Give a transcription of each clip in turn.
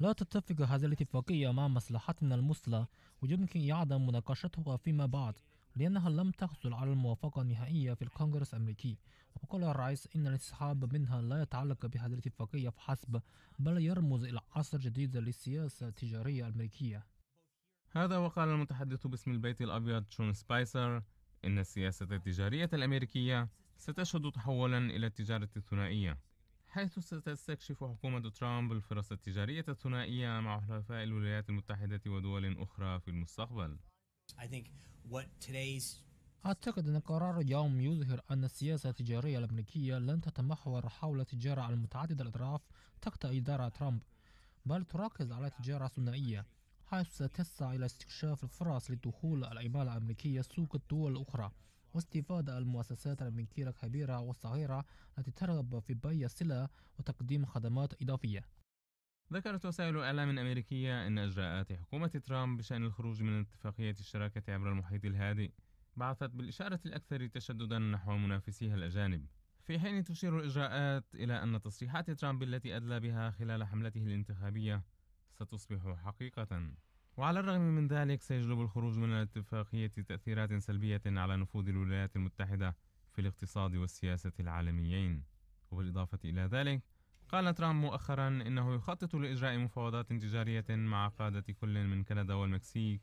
لا تتفق هذه الاتفاقية مع مصلحتنا المثلى ويمكن يعدم مناقشتها فيما بعد لأنها لم تحصل على الموافقة النهائية في الكونغرس الأمريكي وقال الرئيس إن الانسحاب منها لا يتعلق بهذه الاتفاقية فحسب بل يرمز إلى عصر جديد للسياسة التجارية الأمريكية هذا وقال المتحدث باسم البيت الأبيض جون سبايسر إن السياسة التجارية الأمريكية ستشهد تحولا إلى التجارة الثنائية حيث ستستكشف حكومة ترامب الفرص التجارية الثنائية مع حلفاء الولايات المتحدة ودول أخرى في المستقبل. أعتقد أن قرار اليوم يظهر أن السياسة التجارية الأمريكية لن تتمحور حول التجارة المتعددة الأطراف تحت إدارة ترامب، بل تركز على التجارة الثنائية، حيث ستسعى إلى استكشاف الفرص لدخول العمالة الأمريكية سوق الدول الأخرى. واستفادة المؤسسات الملكية الكبيرة والصغيرة التي ترغب في بيع السلع وتقديم خدمات إضافية ذكرت وسائل إعلام أمريكية أن إجراءات حكومة ترامب بشأن الخروج من اتفاقية الشراكة عبر المحيط الهادئ بعثت بالإشارة الأكثر تشددا نحو منافسيها الأجانب في حين تشير الإجراءات إلى أن تصريحات ترامب التي أدلى بها خلال حملته الانتخابية ستصبح حقيقة وعلى الرغم من ذلك سيجلب الخروج من الاتفاقية تأثيرات سلبية على نفوذ الولايات المتحدة في الاقتصاد والسياسة العالميين وبالإضافة إلى ذلك قال ترامب مؤخرا إنه يخطط لإجراء مفاوضات تجارية مع قادة كل من كندا والمكسيك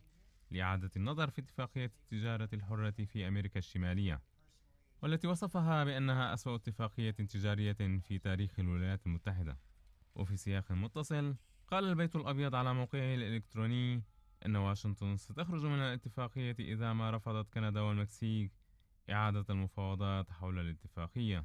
لإعادة النظر في اتفاقية التجارة الحرة في أمريكا الشمالية والتي وصفها بأنها أسوأ اتفاقية تجارية في تاريخ الولايات المتحدة وفي سياق متصل قال البيت الأبيض على موقعه الإلكتروني أن واشنطن ستخرج من الاتفاقية إذا ما رفضت كندا والمكسيك إعادة المفاوضات حول الاتفاقية